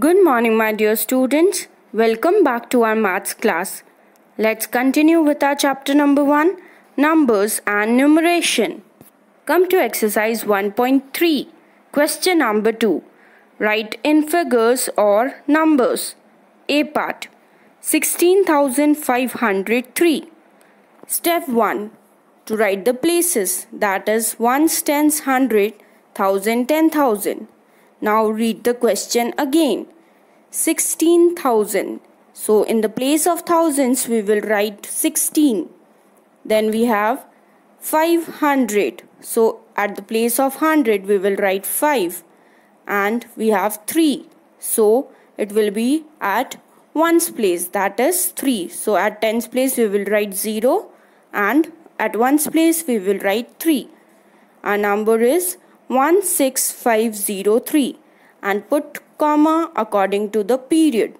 Good morning my dear students. Welcome back to our maths class. Let's continue with our chapter number 1 Numbers and Numeration. Come to exercise 1.3. Question number 2. Write in figures or numbers. A part 16503. Step 1. To write the places that is 1 tens 100 1000 10000 now read the question again. 16,000. So in the place of thousands we will write 16. Then we have 500. So at the place of 100 we will write 5 and we have 3. So it will be at 1's place that is 3. So at 10's place we will write 0 and at 1's place we will write 3. Our number is 16503 and put comma according to the period.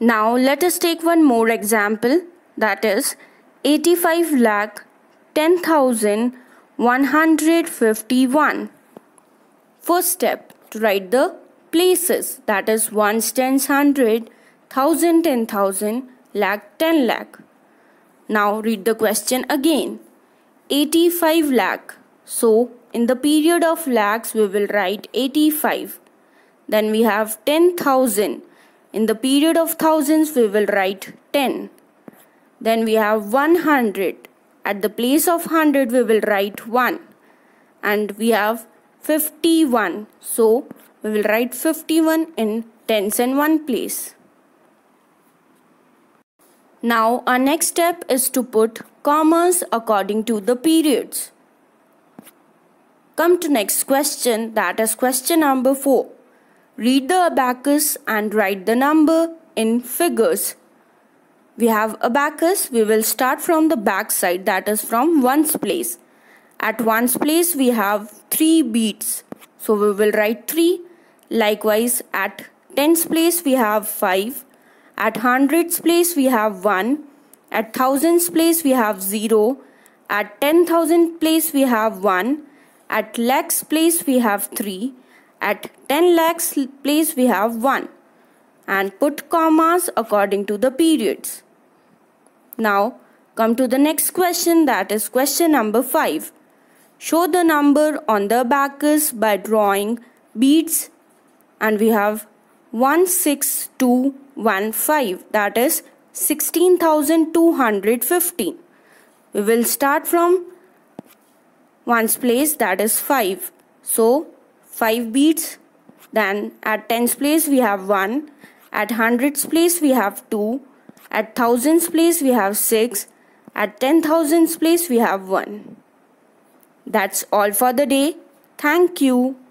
Now let us take one more example that is 85 lakh 10,151. First step to write the places that is 1's, 10's, 100, 1000, lakh, 10 lakh. Now read the question again. 85 lakh so in the period of lakhs we will write 85. Then we have 10,000. In the period of thousands we will write 10. Then we have 100. At the place of 100 we will write 1. And we have 51. So we will write 51 in tens and one place. Now our next step is to put commas according to the periods. Come to next question that is question number 4. Read the abacus and write the number in figures. We have abacus. We will start from the back side that is from ones place. At ones place we have 3 beats. So we will write 3. Likewise at tens place we have 5. At hundreds place we have 1. At thousands place we have 0. At 10,000 place we have 1 at lakhs place we have 3. At 10 lakhs place we have 1. And put commas according to the periods. Now come to the next question that is question number 5. Show the number on the backers by drawing beads and we have 16215 that is 16215. We will start from ones place that is 5. So 5 beats. Then at tens place we have 1. At hundreds place we have 2. At thousands place we have 6. At ten thousands place we have 1. That's all for the day. Thank you.